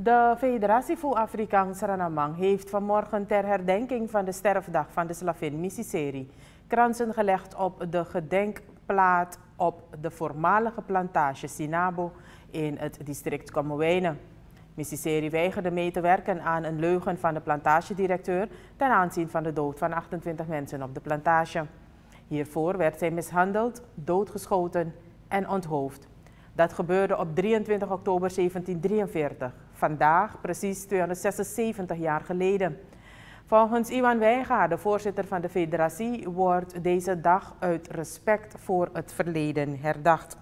De Federatie voor Afrikaans Ranamang heeft vanmorgen ter herdenking van de sterfdag van de slavin Mississeri kransen gelegd op de gedenkplaat op de voormalige plantage Sinabo in het district Komowijnen. Mississeri weigerde mee te werken aan een leugen van de plantagedirecteur ten aanzien van de dood van 28 mensen op de plantage. Hiervoor werd zij mishandeld, doodgeschoten en onthoofd. Dat gebeurde op 23 oktober 1743. Vandaag precies 276 jaar geleden. Volgens Iwan Weijga, de voorzitter van de federatie, wordt deze dag uit respect voor het verleden herdacht.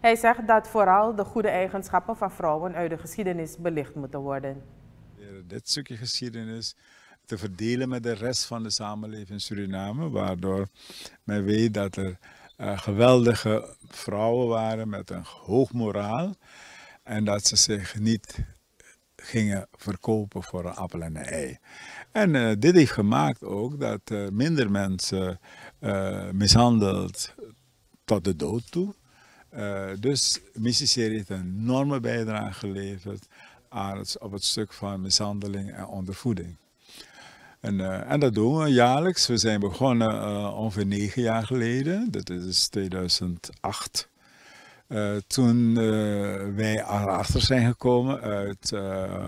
Hij zegt dat vooral de goede eigenschappen van vrouwen uit de geschiedenis belicht moeten worden. Dit stukje geschiedenis te verdelen met de rest van de samenleving in Suriname, waardoor men weet dat er eh, geweldige vrouwen waren met een hoog moraal. En dat ze zich niet gingen verkopen voor een appel en een ei. En eh, dit heeft gemaakt ook dat eh, minder mensen uh, mishandeld tot de dood toe. dus Mississippi heeft een enorme bijdrage geleverd aan het, op het stuk van mishandeling en ondervoeding. En, en dat doen we jaarlijks. We zijn begonnen ongeveer negen jaar geleden, dat is 2008. Dus eh, toen eh, wij erachter zijn gekomen uit, eh,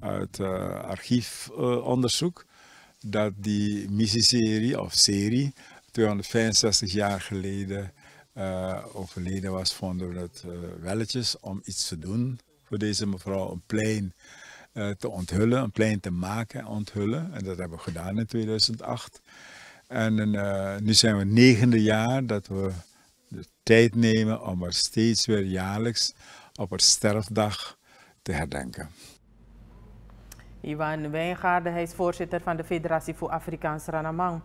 uit archiefonderzoek, dat die missieserie of serie 265 jaar geleden overleden was, vonden we het welletjes om iets te doen voor deze mevrouw, een plein te onthullen, een plein te maken en onthullen. En dat hebben we gedaan in 2008. En nu zijn we het negende jaar dat we tijd nemen om er steeds weer jaarlijks op haar sterfdag te herdenken. Iwan Wijngaarde, hij is voorzitter van de Federatie voor Afrikaans Ranamang,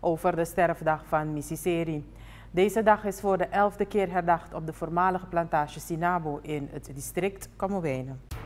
over de sterfdag van Missiseri. Deze dag is voor de elfde keer herdacht op de voormalige plantage Sinabo in het district Kamowijnen.